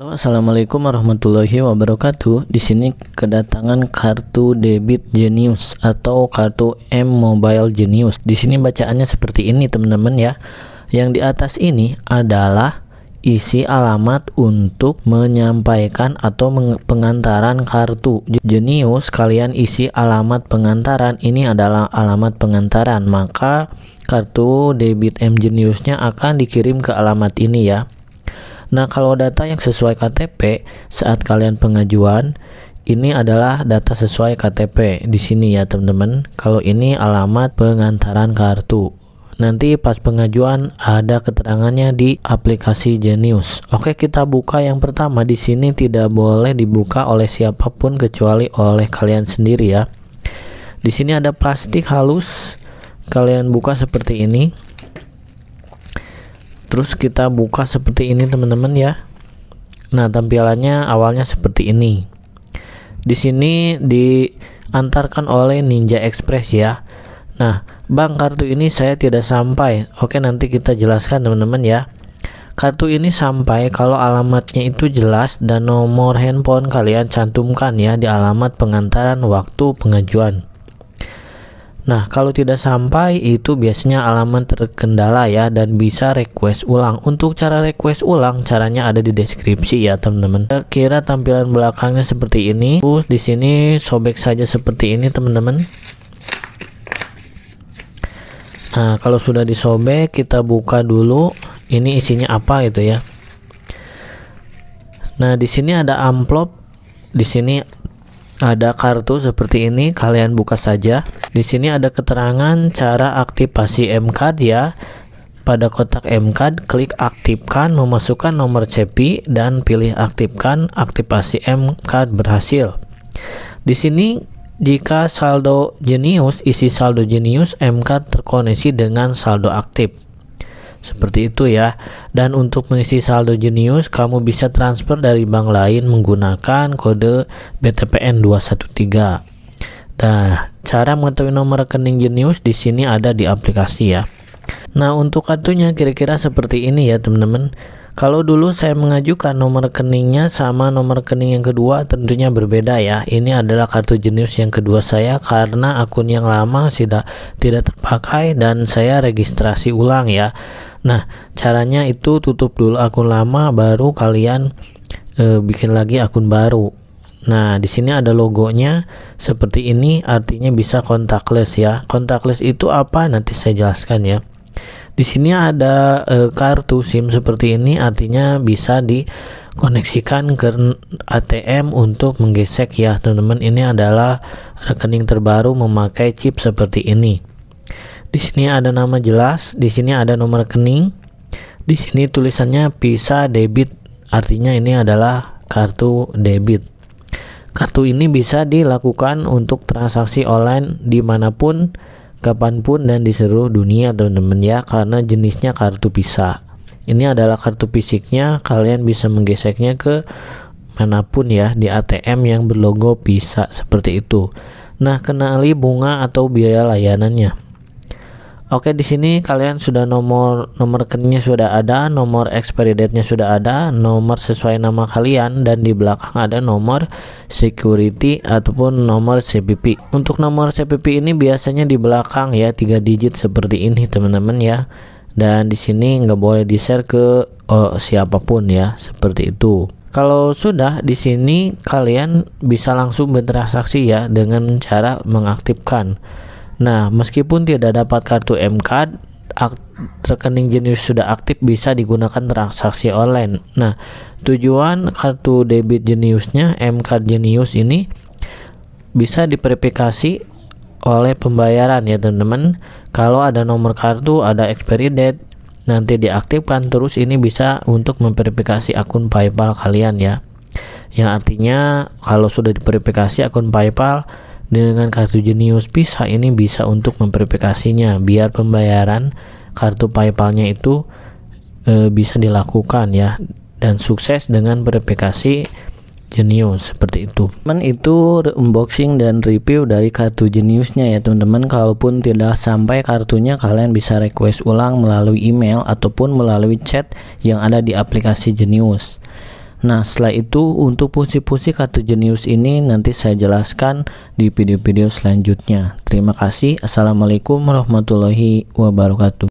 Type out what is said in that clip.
Halo, assalamualaikum warahmatullahi wabarakatuh. Di sini kedatangan kartu debit Genius atau kartu M Mobile Genius. Di sini bacaannya seperti ini, teman-teman ya. Yang di atas ini adalah isi alamat untuk menyampaikan atau pengantaran kartu Genius. kalian isi alamat pengantaran ini adalah alamat pengantaran maka kartu debit M Geniusnya akan dikirim ke alamat ini ya Nah, kalau data yang sesuai KTP saat kalian pengajuan, ini adalah data sesuai KTP di sini ya, teman-teman. Kalau ini alamat pengantaran kartu. Nanti pas pengajuan ada keterangannya di aplikasi Genius. Oke, kita buka yang pertama di sini tidak boleh dibuka oleh siapapun kecuali oleh kalian sendiri ya. Di sini ada plastik halus. Kalian buka seperti ini terus kita buka seperti ini teman-teman ya nah tampilannya awalnya seperti ini di sini diantarkan oleh Ninja Express ya nah bang kartu ini saya tidak sampai oke nanti kita jelaskan teman-teman ya kartu ini sampai kalau alamatnya itu jelas dan nomor handphone kalian cantumkan ya di alamat pengantaran waktu pengajuan Nah, kalau tidak sampai itu biasanya alamat terkendala ya dan bisa request ulang. Untuk cara request ulang caranya ada di deskripsi ya, teman-teman. Kira tampilan belakangnya seperti ini. Terus di sini sobek saja seperti ini, teman-teman. Nah, kalau sudah disobek, kita buka dulu ini isinya apa gitu ya. Nah, di sini ada amplop. Di sini ada kartu seperti ini, kalian buka saja. Di sini ada keterangan cara aktivasi MCAD ya. Pada kotak MCAD, klik aktifkan, memasukkan nomor CP, dan pilih aktifkan aktivasi MCAD berhasil. Di sini, jika saldo jenius, isi saldo jenius, MCAD terkoneksi dengan saldo aktif. Seperti itu ya. Dan untuk mengisi saldo jenius kamu bisa transfer dari bank lain menggunakan kode BTPN 213. Nah, cara mengetahui nomor rekening jenius di sini ada di aplikasi ya. Nah, untuk kartunya kira-kira seperti ini ya, teman-teman. Kalau dulu saya mengajukan nomor rekeningnya sama nomor rekening yang kedua tentunya berbeda ya. Ini adalah kartu jenis yang kedua saya karena akun yang lama tidak tidak terpakai dan saya registrasi ulang ya. Nah, caranya itu tutup dulu akun lama baru kalian e, bikin lagi akun baru. Nah, di sini ada logonya seperti ini, artinya bisa contactless ya. Contactless itu apa? Nanti saya jelaskan ya. Di sini ada e, kartu SIM seperti ini artinya bisa dikoneksikan ke ATM untuk menggesek ya teman-teman. Ini adalah rekening terbaru memakai chip seperti ini. Di sini ada nama jelas, di sini ada nomor rekening. Di sini tulisannya bisa debit artinya ini adalah kartu debit. Kartu ini bisa dilakukan untuk transaksi online dimanapun kapanpun dan di seluruh dunia teman-teman ya karena jenisnya kartu pisah ini adalah kartu fisiknya kalian bisa menggeseknya ke manapun ya di ATM yang berlogo pisah seperti itu nah kenali bunga atau biaya layanannya Oke, di sini kalian sudah nomor nomor rekeningnya sudah ada, nomor expiry date-nya sudah ada, nomor sesuai nama kalian dan di belakang ada nomor security ataupun nomor CPP. Untuk nomor CPP ini biasanya di belakang ya tiga digit seperti ini teman-teman ya. Dan di sini nggak boleh di-share ke oh, siapapun ya, seperti itu. Kalau sudah di sini kalian bisa langsung bertransaksi ya dengan cara mengaktifkan Nah, meskipun tidak dapat kartu M-Card, rekening jenius sudah aktif bisa digunakan transaksi online. Nah, tujuan kartu debit jeniusnya M-Card jenius ini bisa diverifikasi oleh pembayaran ya teman-teman. Kalau ada nomor kartu, ada expiry date, nanti diaktifkan terus ini bisa untuk memverifikasi akun PayPal kalian ya. Yang artinya kalau sudah diverifikasi akun PayPal dengan kartu jenius pisah ini bisa untuk memverifikasinya biar pembayaran kartu paypalnya itu e, bisa dilakukan ya dan sukses dengan verifikasi jenius seperti itu. Teman itu unboxing dan review dari kartu jeniusnya ya teman-teman. Kalaupun tidak sampai kartunya kalian bisa request ulang melalui email ataupun melalui chat yang ada di aplikasi jenius. Nah setelah itu untuk fungsi-fungsi kartu jenius ini nanti saya jelaskan di video-video selanjutnya. Terima kasih. Assalamualaikum warahmatullahi wabarakatuh.